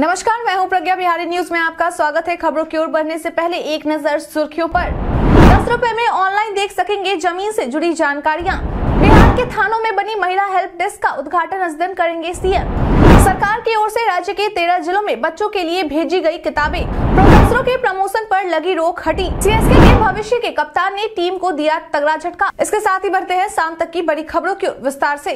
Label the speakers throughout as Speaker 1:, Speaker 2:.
Speaker 1: नमस्कार मैं हूं प्रज्ञा बिहारी न्यूज में आपका स्वागत है खबरों की ओर बढ़ने से पहले एक नजर सुर्खियों पर दस रुपए में ऑनलाइन देख सकेंगे जमीन से जुड़ी जानकारियां बिहार के थानों में बनी महिला हेल्प डेस्क का उद्घाटन अजदन करेंगे सीएम सरकार की ओर से राज्य के तेरह जिलों में बच्चों के लिए भेजी गई किताबें प्रोफेसरों के प्रमोशन पर लगी रोक हटी सीएसके के भविष्य के कप्तान ने टीम को दिया तगड़ा झटका इसके साथ ही बढ़ते हैं शाम तक की बड़ी खबरों की विस्तार ऐसी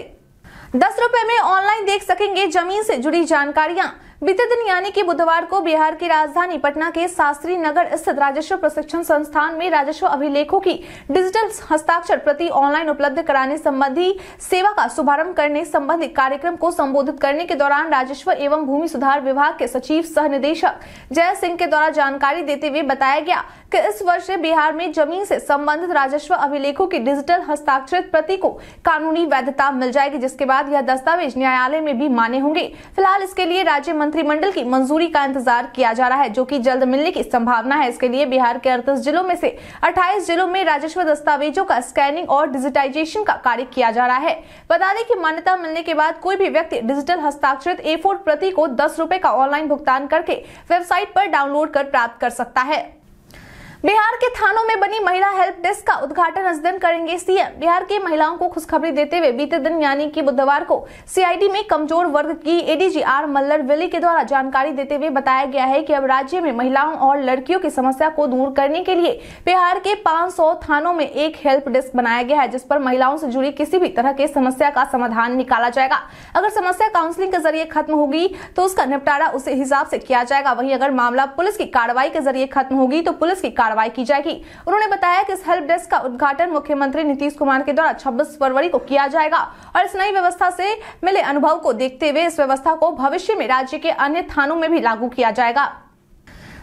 Speaker 1: दस रुपए में ऑनलाइन देख सकेंगे जमीन ऐसी जुड़ी जानकारियाँ बीते दिन यानी कि बुधवार को बिहार की राजधानी पटना के शास्त्री नगर स्थित राजस्व प्रशिक्षण संस्थान में राजस्व अभिलेखों की डिजिटल हस्ताक्षर प्रति ऑनलाइन उपलब्ध कराने संबंधी सेवा का शुभारंभ करने संबंधी कार्यक्रम को संबोधित करने के दौरान राजस्व एवं भूमि सुधार विभाग के सचिव सह निदेशक जय सिंह के द्वारा जानकारी देते हुए बताया गया कि इस वर्ष बिहार में जमीन से संबंधित राजस्व अभिलेखों की डिजिटल हस्ताक्षरित प्रति को कानूनी वैधता मिल जाएगी जिसके बाद यह दस्तावेज न्यायालय में भी माने होंगे फिलहाल इसके लिए राज्य मंत्री मंत्रिमंडल की मंजूरी का इंतजार किया जा रहा है जो कि जल्द मिलने की संभावना है इसके लिए बिहार के अड़तीस जिलों में से 28 जिलों में राजस्व दस्तावेजों का स्कैनिंग और डिजिटाइजेशन का कार्य किया जा रहा है बता दें की मान्यता मिलने के बाद कोई भी व्यक्ति डिजिटल हस्ताक्षरित ए प्रति को दस का ऑनलाइन भुगतान करके वेबसाइट आरोप डाउनलोड कर प्राप्त कर सकता है बिहार के थानों में बनी महिला हेल्प डेस्क का उद्घाटन इस दिन करेंगे सीएम बिहार की महिलाओं को खुशखबरी देते हुए बीते दिन यानी कि बुधवार को सीआईडी में कमजोर वर्ग की एडीजी आर मल्लर विली के द्वारा जानकारी देते हुए बताया गया है कि अब राज्य में महिलाओं और लड़कियों की समस्या को दूर करने के लिए बिहार के पाँच थानों में एक हेल्प डेस्क बनाया गया है जिस पर महिलाओं से जुड़ी किसी भी तरह के समस्या का समाधान निकाला जाएगा अगर समस्या काउंसिलिंग के जरिए खत्म होगी तो उसका निपटारा उसी हिसाब से किया जाएगा वही अगर मामला पुलिस की कार्रवाई के जरिए खत्म होगी तो पुलिस की कार्रवाई कार्रवाई की जाएगी उन्होंने बताया कि इस हेल्प डेस्क का उद्घाटन मुख्यमंत्री नीतीश कुमार के द्वारा छब्बीस फरवरी को किया जाएगा और इस नई व्यवस्था से मिले अनुभव को देखते हुए इस व्यवस्था को भविष्य में राज्य के अन्य थानों में भी लागू किया जाएगा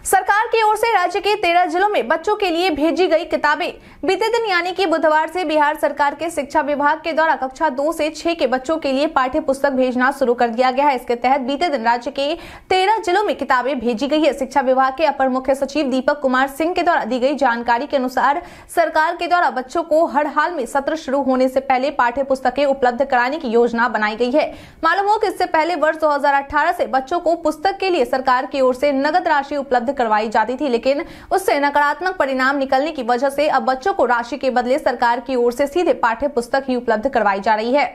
Speaker 1: सरकार की ओर से राज्य के तेरह जिलों में बच्चों के लिए भेजी गई किताबें बीते दिन यानी कि बुधवार से बिहार सरकार के शिक्षा विभाग के द्वारा कक्षा दो से छह के बच्चों के लिए पाठ्य पुस्तक भेजना शुरू कर दिया गया है इसके तहत बीते दिन राज्य के तेरह जिलों में किताबें भेजी गई है शिक्षा विभाग के अपर मुख्य सचिव दीपक कुमार सिंह के द्वारा दी गई जानकारी के अनुसार सरकार के द्वारा बच्चों को हर हाल में सत्र शुरू होने से पहले पाठ्य पुस्तकें उपलब्ध कराने की योजना बनाई गई है मालूम हो कि इससे पहले वर्ष दो से बच्चों को पुस्तक के लिए सरकार की ओर से नगद राशि उपलब्ध उपलब्ध करवाई जाती थी लेकिन उससे नकारात्मक परिणाम निकलने की वजह से अब बच्चों को राशि के बदले सरकार की ओर से सीधे पाठ्य पुस्तक ही उपलब्ध करवाई जा रही है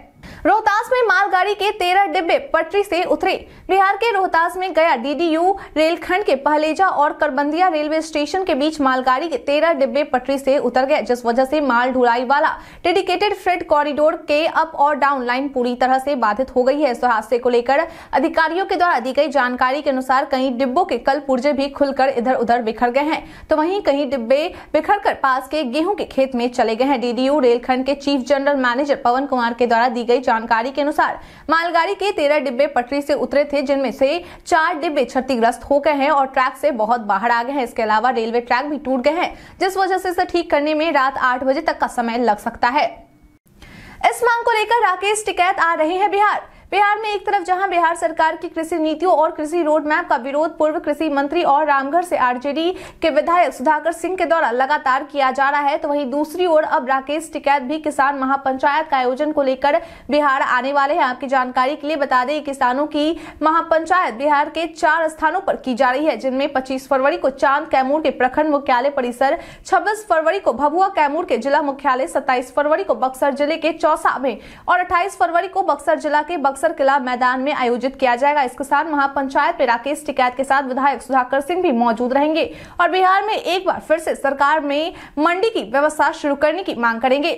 Speaker 1: रोहतास में मालगाड़ी के तेरह डिब्बे पटरी से उतरे बिहार के रोहतास में गया डीडीयू रेलखंड के पहलेजा और करबंदिया रेलवे स्टेशन के बीच मालगाड़ी के तेरह डिब्बे पटरी से उतर गए जिस वजह से माल ढुलाई वाला डेडिकेटेड फ्रेड कॉरिडोर के अप और डाउन लाइन पूरी तरह से बाधित हो गई है इस हादसे को लेकर अधिकारियों के द्वारा दी गई जानकारी के अनुसार कई डिब्बों के कल पुर्जे भी खुलकर इधर उधर बिखर गए हैं तो वहीं कहीं डिब्बे बिखर कर पास के गेहूं के खेत में चले गए हैं डीडीयू रेलखंड के chief general manager Pawan Kumar के द्वारा दी गई जानकारी के अनुसार मालगाड़ी के तेरह डिब्बे पटरी से उतरे थे जिनमें से चार डिब्बे क्षतिग्रस्त हो गए हैं और ट्रैक से बहुत बाहर आ गए हैं इसके अलावा रेलवे ट्रैक भी टूट गए हैं जिस वजह से इसे ठीक करने में रात आठ बजे तक का समय लग सकता है इस मांग को लेकर राकेश टिकैत आ रहे हैं बिहार बिहार में एक तरफ जहां बिहार सरकार की कृषि नीतियों और कृषि रोड मैप का विरोध पूर्व कृषि मंत्री और रामगढ़ से आरजेडी के विधायक सुधाकर सिंह के द्वारा लगातार किया जा रहा है तो वहीं दूसरी ओर अब राकेश टिकैत भी किसान महापंचायत का आयोजन को लेकर बिहार आने वाले हैं आपकी जानकारी के लिए बता दें किसानों की महापंचायत बिहार के चार स्थानों पर की जा रही है जिनमें पच्चीस फरवरी को चांद कैमूर के प्रखंड मुख्यालय परिसर छब्बीस फरवरी को भभुआ कैमूर के जिला मुख्यालय सत्ताईस फरवरी को बक्सर जिले के चौसा में और अट्ठाईस फरवरी को बक्सर जिला के बक्सर बक्सर किला मैदान में आयोजित किया जाएगा इसके साथ महापंचायत में राकेश टिकैत के साथ विधायक सुधाकर सिंह भी मौजूद रहेंगे और बिहार में एक बार फिर से सरकार में मंडी की व्यवस्था शुरू करने की मांग करेंगे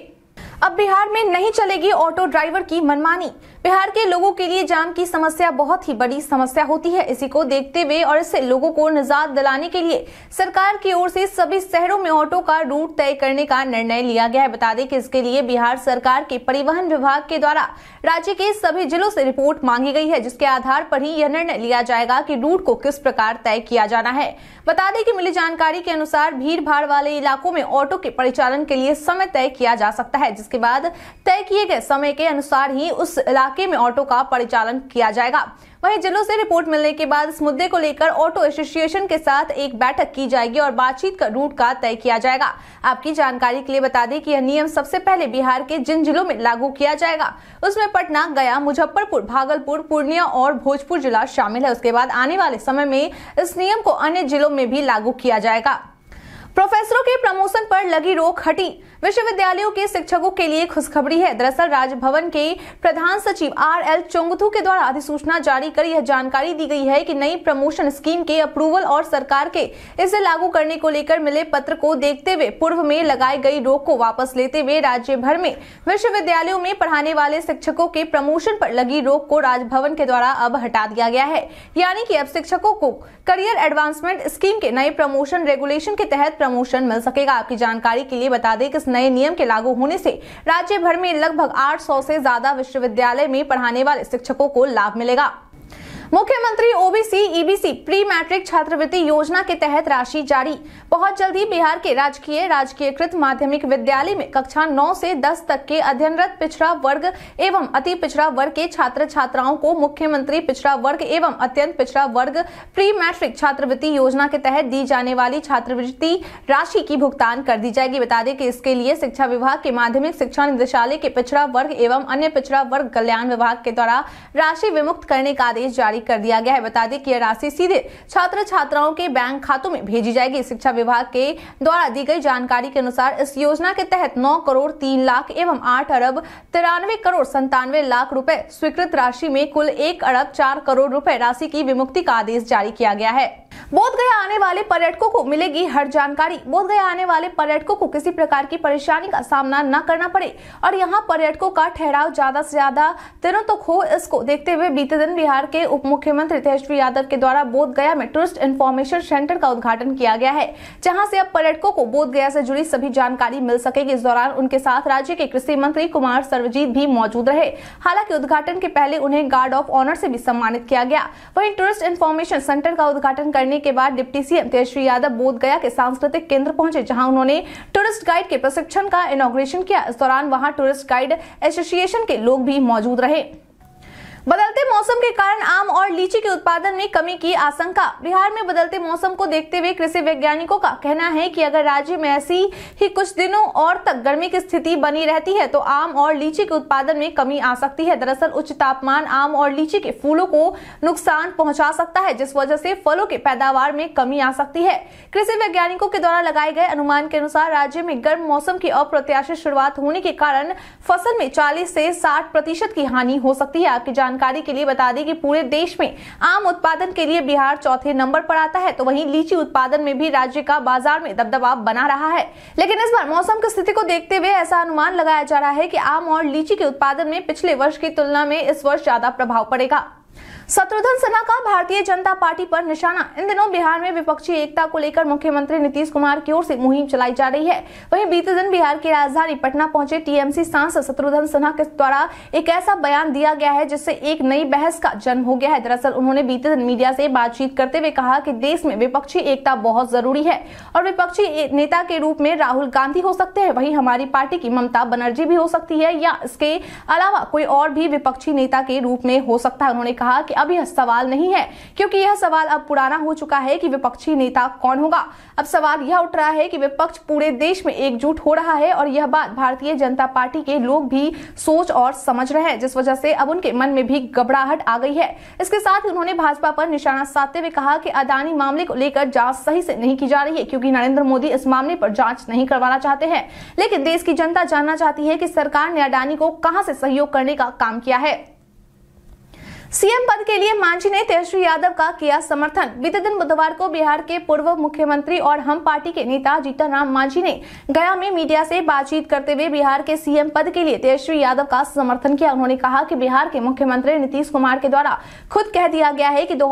Speaker 1: अब बिहार में नहीं चलेगी ऑटो ड्राइवर की मनमानी बिहार के लोगों के लिए जाम की समस्या बहुत ही बड़ी समस्या होती है इसी को देखते हुए और इससे लोगों को निजात दिलाने के लिए सरकार की ओर से सभी शहरों में ऑटो का रूट तय करने का निर्णय लिया गया है बता दें कि इसके लिए बिहार सरकार के परिवहन विभाग के द्वारा राज्य के सभी जिलों से रिपोर्ट मांगी गई है जिसके आधार पर ही यह निर्णय लिया जाएगा की रूट को किस प्रकार तय किया जाना है बता दें की मिली जानकारी के अनुसार भीड़ वाले इलाकों में ऑटो के परिचालन के लिए समय तय किया जा सकता है जिसके बाद तय किए गए समय के अनुसार ही उस इलाके में ऑटो का परिचालन किया जाएगा वहीं जिलों से रिपोर्ट मिलने के बाद इस मुद्दे को लेकर ऑटो एसोसिएशन के साथ एक बैठक की जाएगी और बातचीत का रूट का तय किया जाएगा आपकी जानकारी के लिए बता दें कि यह नियम सबसे पहले बिहार के जिन जिलों में लागू किया जाएगा उसमें पटना गया मुजफ्फरपुर भागलपुर पूर्णिया और भोजपुर जिला शामिल है उसके बाद आने वाले समय में इस नियम को अन्य जिलों में भी लागू किया जाएगा प्रोफेसरों के प्रमोशन पर लगी रोक हटी विश्वविद्यालयों के शिक्षकों के लिए खुशखबरी है दरअसल राजभवन के प्रधान सचिव आर एल चोंगथू के द्वारा अधिसूचना जारी कर यह जानकारी दी गई है कि नई प्रमोशन स्कीम के अप्रूवल और सरकार के इसे लागू करने को लेकर मिले पत्र को देखते हुए पूर्व में लगाई गई रोक को वापस लेते हुए राज्य भर में विश्वविद्यालयों में पढ़ाने वाले शिक्षकों के प्रमोशन पर लगी रोक को राजभवन के द्वारा अब हटा दिया गया है यानी की अब शिक्षकों को करियर एडवांसमेंट स्कीम के नए प्रमोशन रेगुलेशन के तहत प्रमोशन मिल सकेगा आपकी जानकारी के लिए बता दें कि इस नए नियम के लागू होने से राज्य भर में लगभग 800 से ज्यादा विश्वविद्यालय में पढ़ाने वाले शिक्षकों को लाभ मिलेगा मुख्यमंत्री ओबीसी ईबीसी प्री मैट्रिक छात्रवृत्ति योजना के तहत राशि जारी बहुत जल्द ही बिहार के राजकीय राजकीय कृत माध्यमिक विद्यालय में कक्षा 9 से 10 तक के अध्ययनरत पिछड़ा वर्ग एवं अति पिछड़ा वर्ग के छात्र छात्राओं को मुख्यमंत्री पिछड़ा वर्ग एवं अत्यंत पिछड़ा वर्ग प्री मैट्रिक छात्रवृत्ति योजना के तहत दी जाने वाली छात्रवृत्ति राशि की भुगतान कर दी जाएगी बता दें कि इसके लिए शिक्षा विभाग के माध्यमिक शिक्षा निदेशालय के पिछड़ा वर्ग एवं अन्य पिछड़ा वर्ग कल्याण विभाग के द्वारा राशि विमुक्त करने का आदेश जारी कर दिया गया है बता दें कि यह राशि सीधे छात्र छात्राओं के बैंक खातों में भेजी जाएगी शिक्षा विभाग के द्वारा दी गई जानकारी के अनुसार इस योजना के तहत नौ करोड़ तीन लाख एवं आठ अरब तिरानवे करोड़ संतानवे लाख रूपए स्वीकृत राशि में कुल एक अरब चार करोड़ रूपए राशि की विमुक्ति का आदेश जारी किया गया है बोधगया आने वाले पर्यटकों को मिलेगी हर जानकारी बोधगया आने वाले पर्यटकों को किसी प्रकार की परेशानी का सामना न करना पड़े और यहाँ पर्यटकों का ठहराव ज्यादा से ज्यादा दिनों तक तो हो इसको देखते हुए बीते दिन बिहार के उप मुख्यमंत्री तेजस्वी यादव के द्वारा बोधगया में टूरिस्ट इन्फॉर्मेशन सेंटर का उद्घाटन किया गया है जहाँ से अब पर्यटकों को गया से जुड़ी सभी जानकारी मिल सकेगी इस दौरान उनके साथ राज्य के कृषि मंत्री कुमार सर्वजीत भी मौजूद रहे हालांकि उद्घाटन के पहले उन्हें गार्ड ऑफ ऑनर से भी सम्मानित किया गया वही टूरिस्ट इन्फॉर्मेशन सेंटर का उद्घाटन करने के बाद डिप्टी सीएम तेजस्वी यादव बोध गया के सांस्कृतिक केंद्र पहुंचे जहां उन्होंने टूरिस्ट गाइड के प्रशिक्षण का इनोग्रेशन किया इस दौरान वहां टूरिस्ट गाइड एसोसिएशन के लोग भी मौजूद रहे बदल बदलते मौसम के कारण आम और लीची के उत्पादन में कमी की आशंका बिहार में बदलते मौसम को देखते हुए कृषि वैज्ञानिकों का कहना है कि अगर राज्य में ऐसी ही कुछ दिनों और तक गर्मी की स्थिति बनी रहती है तो आम और लीची के उत्पादन में कमी आ सकती है दरअसल उच्च तापमान आम और लीची के फूलों को नुकसान पहुँचा सकता है जिस वजह से फलों के पैदावार में कमी आ सकती है कृषि वैज्ञानिकों के द्वारा लगाए गए अनुमान के अनुसार राज्य में गर्म मौसम की अप्रत्याशित शुरुआत होने के कारण फसल में चालीस से साठ प्रतिशत की हानि हो सकती है आपकी जानकारी के लिए बता दें कि पूरे देश में आम उत्पादन के लिए बिहार चौथे नंबर पर आता है तो वहीं लीची उत्पादन में भी राज्य का बाजार में दबदबा बना रहा है लेकिन इस बार मौसम की स्थिति को देखते हुए ऐसा अनुमान लगाया जा रहा है की आम और लीची के उत्पादन में पिछले वर्ष की तुलना में इस वर्ष ज्यादा प्रभाव पड़ेगा शत्रुघ्न सिन्हा का भारतीय जनता पार्टी पर निशाना इन दिनों बिहार में विपक्षी एकता को लेकर मुख्यमंत्री नीतीश कुमार की ओर से मुहिम चलाई जा रही है वहीं बीते दिन बिहार की राजधानी पटना पहुंचे टीएमसी सांसद शत्रुघ्न सिन्हा के द्वारा एक ऐसा बयान दिया गया है जिससे एक नई बहस का जन्म हो गया है दरअसल उन्होंने बीते दिन मीडिया से बातचीत करते हुए कहा कि देश में विपक्षी एकता बहुत जरूरी है और विपक्षी नेता के रूप में राहुल गांधी हो सकते हैं वही हमारी पार्टी की ममता बनर्जी भी हो सकती है या इसके अलावा कोई और भी विपक्षी नेता के रूप में हो सकता है उन्होंने कहा कि अब यह सवाल नहीं है क्योंकि यह सवाल अब पुराना हो चुका है कि विपक्षी नेता कौन होगा अब सवाल यह उठ रहा है कि विपक्ष पूरे देश में एकजुट हो रहा है और यह बात भारतीय जनता पार्टी के लोग भी सोच और समझ रहे हैं जिस वजह से अब उनके मन में भी घबराहट आ गई है इसके साथ ही उन्होंने भाजपा पर निशाना साधते हुए कहा कि अदानी मामले को लेकर जांच सही से नहीं की जा रही है क्योंकि नरेंद्र मोदी इस मामले पर जांच नहीं करवाना चाहते हैं लेकिन देश की जनता जानना चाहती है कि सरकार ने अडानी को कहां से सहयोग करने का काम किया है सीएम पद के लिए मांझी ने तेजस्वी यादव का किया समर्थन बीते दिन बुधवार को बिहार के पूर्व मुख्यमंत्री और हम पार्टी के नेता जीतन राम मांझी ने गया में मीडिया से बातचीत करते हुए बिहार के सीएम पद के लिए तेजस्वी यादव का समर्थन किया उन्होंने कहा कि बिहार के मुख्यमंत्री नीतीश कुमार के द्वारा खुद कह दिया गया है की दो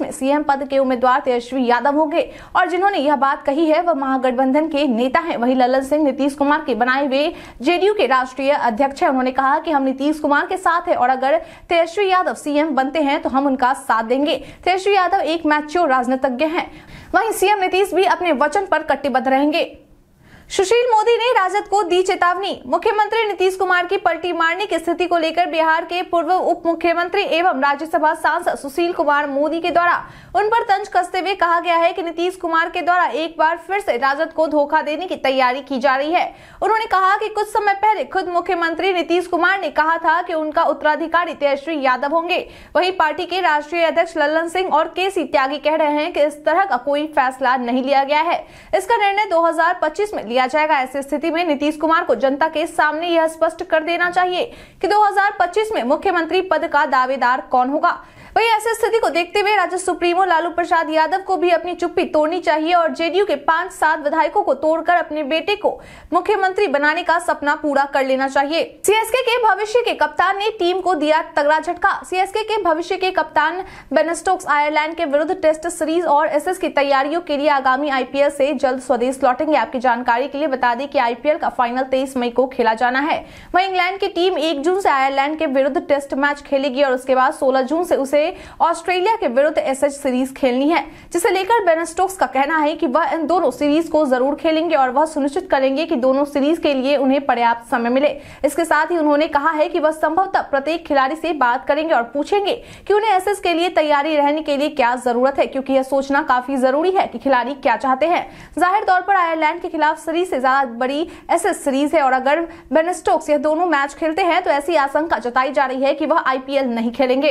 Speaker 1: में सीएम पद के उम्मीदवार तेजस्वी यादव होंगे और जिन्होंने यह बात कही है वह महागठबंधन के नेता है वही ललन सिंह नीतीश कुमार के बनाए हुए जेडीयू के राष्ट्रीय अध्यक्ष है उन्होंने कहा की हम नीतीश कुमार के साथ है और अगर तेजस्वी यादव सीएम बनते हैं तो हम उनका साथ देंगे तेजस्वी यादव एक मैच्योर राजनीतिज्ञ हैं वहीं सीएम नीतीश भी अपने वचन पर कटिबद्ध रहेंगे सुशील मोदी ने राजद को दी चेतावनी मुख्यमंत्री नीतीश कुमार की पलटी मारने की स्थिति को लेकर बिहार के पूर्व उप मुख्यमंत्री एवं राज्यसभा सांसद सुशील कुमार मोदी के द्वारा उन पर तंज कसते हुए कहा गया है कि नीतीश कुमार के द्वारा एक बार फिर से राजद को धोखा देने की तैयारी की जा रही है उन्होंने कहा की कुछ समय पहले खुद मुख्यमंत्री नीतीश कुमार ने कहा था की उनका उत्तराधिकारी तेजस्वी यादव होंगे वही पार्टी के राष्ट्रीय अध्यक्ष ललन सिंह और के सी त्यागी कह रहे हैं की इस तरह का कोई फैसला नहीं लिया गया है इसका निर्णय दो में दिया जाएगा ऐसी स्थिति में नीतीश कुमार को जनता के सामने यह स्पष्ट कर देना चाहिए कि 2025 में मुख्यमंत्री पद का दावेदार कौन होगा वहीं ऐसी स्थिति को देखते हुए राज्य सुप्रीमो लालू प्रसाद यादव को भी अपनी चुप्पी तोड़नी चाहिए और जेडीयू के पांच सात विधायकों को तोड़कर अपने बेटे को मुख्यमंत्री बनाने का सपना पूरा कर लेना चाहिए सीएसके के भविष्य के कप्तान ने टीम को दिया तगड़ा झटका सीएसके के भविष्य के कप्तान बेनस्टोक्स आयरलैंड के विरुद्ध टेस्ट सीरीज और एस की तैयारियों के लिए आगामी आई से जल्द स्वदेश लौटेंगे आपकी जानकारी के लिए बता दें की आईपीएल का फाइनल तेईस मई को खेला जाना है वही इंग्लैंड की टीम एक जून ऐसी आयरलैंड के विरुद्ध टेस्ट मैच खेलेगी और उसके बाद सोलह जून ऐसी उसे से ऑस्ट्रेलिया के विरुद्ध एसएच सीरीज खेलनी है जिसे लेकर बेन स्टोक्स का कहना है कि वह इन दोनों सीरीज को जरूर खेलेंगे और वह सुनिश्चित करेंगे कि दोनों सीरीज के लिए उन्हें पर्याप्त समय मिले इसके साथ ही उन्होंने कहा है कि वह संभवतः प्रत्येक खिलाड़ी से बात करेंगे और पूछेंगे कि उन्हें एस के लिए तैयारी रहने के लिए क्या जरूरत है क्योंकि यह सोचना काफी जरूरी है कि खिलाड़ी क्या चाहते हैं जाहिर तौर पर आयरलैंड के खिलाफ सीरीज से ज्यादा बड़ी एस सीरीज है और अगर बेन स्टोक्स यह दोनों मैच खेलते हैं तो ऐसी आशंका जताई जा रही है कि वह आईपीएल नहीं खेलेंगे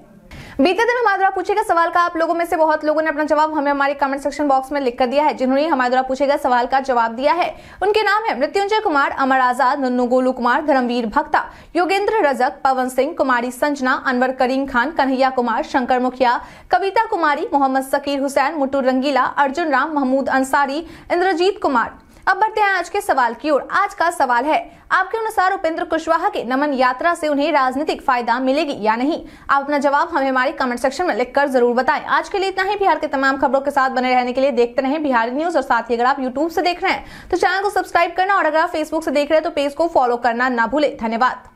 Speaker 1: बीते दिन हमारे द्वारा पूछे गए सवाल का आप लोगों में से बहुत लोगों ने अपना जवाब हमें हमारे कमेंट सेक्शन बॉक्स में लिख कर दिया है जिन्होंने हमारे द्वारा पूछे गए सवाल का जवाब दिया है उनके नाम है मृत्युंजय कुमार अमर आजाद नन्नू गोलू कुमार धर्मवीर भक्ता योगेंद्र रजक पवन सिंह कुमारी संजना अनवर करीम खान कन्हैया कुमार शंकर मुखिया कविता कुमारी मोहम्मद सकीर हुसैन मुटू रंगीला अर्जुन राम महमूद अंसारी इंद्रजीत कुमार अब बढ़ते हैं आज के सवाल की ओर आज का सवाल है आपके अनुसार उपेंद्र कुशवाहा के नमन यात्रा से उन्हें राजनीतिक फायदा मिलेगी या नहीं आप अपना जवाब हमें हमारे कमेंट सेक्शन में लिखकर जरूर बताएं आज के लिए इतना ही बिहार के तमाम खबरों के साथ बने रहने के लिए देखते रहे बिहारी न्यूज और साथ ही अगर आप यूट्यूब से देख रहे हैं तो चैनल को सब्सक्राइब करना और अगर आप फेसबुक से देख रहे हैं तो पेज को फॉलो करना ना भूले धन्यवाद